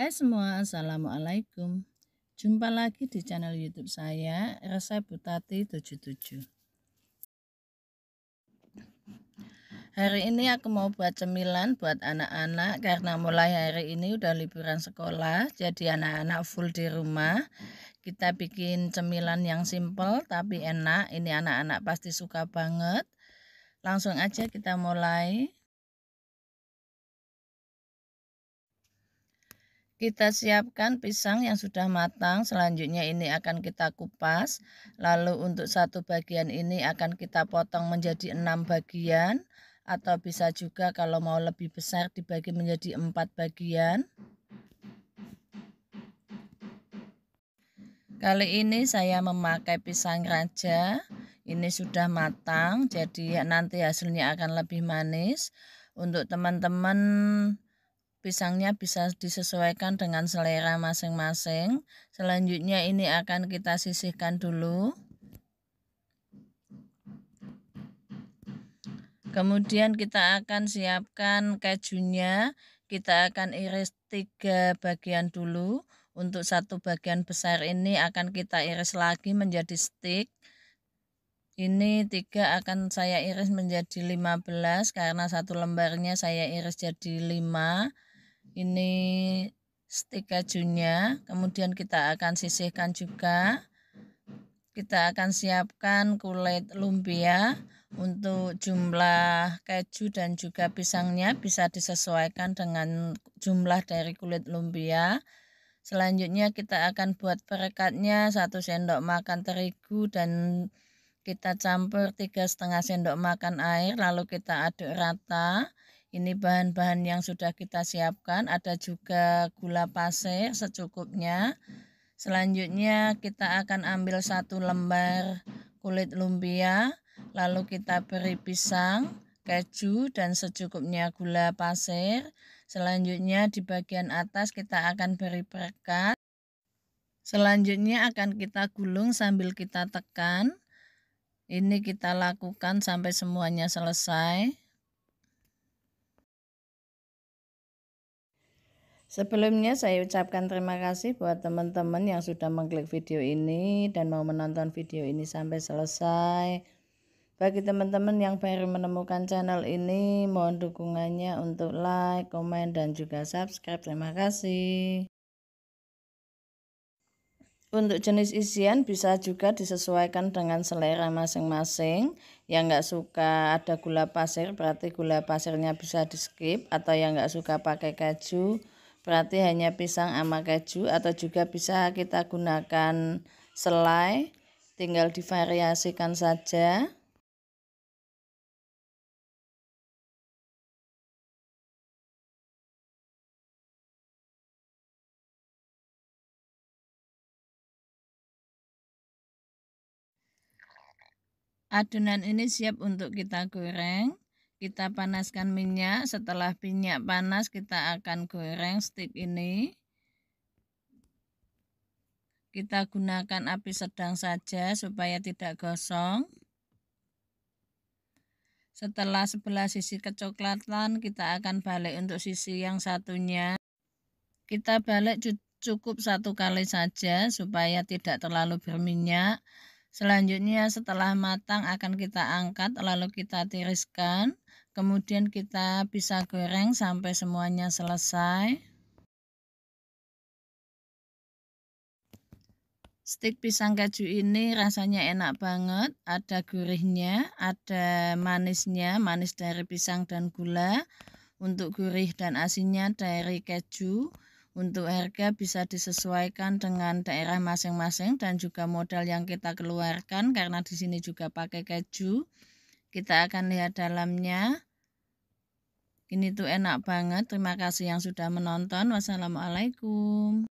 Hai semua, Assalamualaikum. Jumpa lagi di channel YouTube saya, Resep Butati 77. Hari ini aku mau buat cemilan buat anak-anak karena mulai hari ini udah liburan sekolah, jadi anak-anak full di rumah. Kita bikin cemilan yang simple tapi enak, ini anak-anak pasti suka banget. Langsung aja kita mulai. Kita siapkan pisang yang sudah matang, selanjutnya ini akan kita kupas. Lalu untuk satu bagian ini akan kita potong menjadi enam bagian atau bisa juga kalau mau lebih besar dibagi menjadi empat bagian. Kali ini saya memakai pisang raja. Ini sudah matang, jadi nanti hasilnya akan lebih manis. Untuk teman-teman pisangnya bisa disesuaikan dengan selera masing-masing. Selanjutnya ini akan kita sisihkan dulu. Kemudian kita akan siapkan kejunya. Kita akan iris tiga bagian dulu. Untuk satu bagian besar ini akan kita iris lagi menjadi stick. Ini tiga akan saya iris menjadi 15 karena satu lembarnya saya iris jadi 5 ini stik kejunya, kemudian kita akan sisihkan juga kita akan siapkan kulit lumpia ya, untuk jumlah keju dan juga pisangnya bisa disesuaikan dengan jumlah dari kulit lumpia ya. selanjutnya kita akan buat perekatnya satu sendok makan terigu dan kita campur tiga setengah sendok makan air lalu kita aduk rata ini bahan-bahan yang sudah kita siapkan. Ada juga gula pasir secukupnya. Selanjutnya kita akan ambil satu lembar kulit lumpia. Lalu kita beri pisang, keju, dan secukupnya gula pasir. Selanjutnya di bagian atas kita akan beri perkat. Selanjutnya akan kita gulung sambil kita tekan. Ini kita lakukan sampai semuanya selesai. Sebelumnya saya ucapkan terima kasih buat teman-teman yang sudah mengklik video ini dan mau menonton video ini sampai selesai. Bagi teman-teman yang baru menemukan channel ini, mohon dukungannya untuk like, komen, dan juga subscribe. Terima kasih. Untuk jenis isian bisa juga disesuaikan dengan selera masing-masing. Yang nggak suka ada gula pasir berarti gula pasirnya bisa di skip atau yang nggak suka pakai keju berarti hanya pisang ama keju atau juga bisa kita gunakan selai tinggal divariasikan saja Adonan ini siap untuk kita goreng kita panaskan minyak setelah minyak panas kita akan goreng stik ini kita gunakan api sedang saja supaya tidak gosong setelah sebelah sisi kecoklatan kita akan balik untuk sisi yang satunya kita balik cukup satu kali saja supaya tidak terlalu berminyak selanjutnya setelah matang akan kita angkat lalu kita tiriskan Kemudian kita bisa goreng sampai semuanya selesai. Stik pisang keju ini rasanya enak banget, ada gurihnya, ada manisnya, manis dari pisang dan gula. Untuk gurih dan asinnya dari keju. Untuk harga bisa disesuaikan dengan daerah masing-masing dan juga modal yang kita keluarkan karena di sini juga pakai keju. Kita akan lihat dalamnya. Ini tuh enak banget. Terima kasih yang sudah menonton. Wassalamualaikum.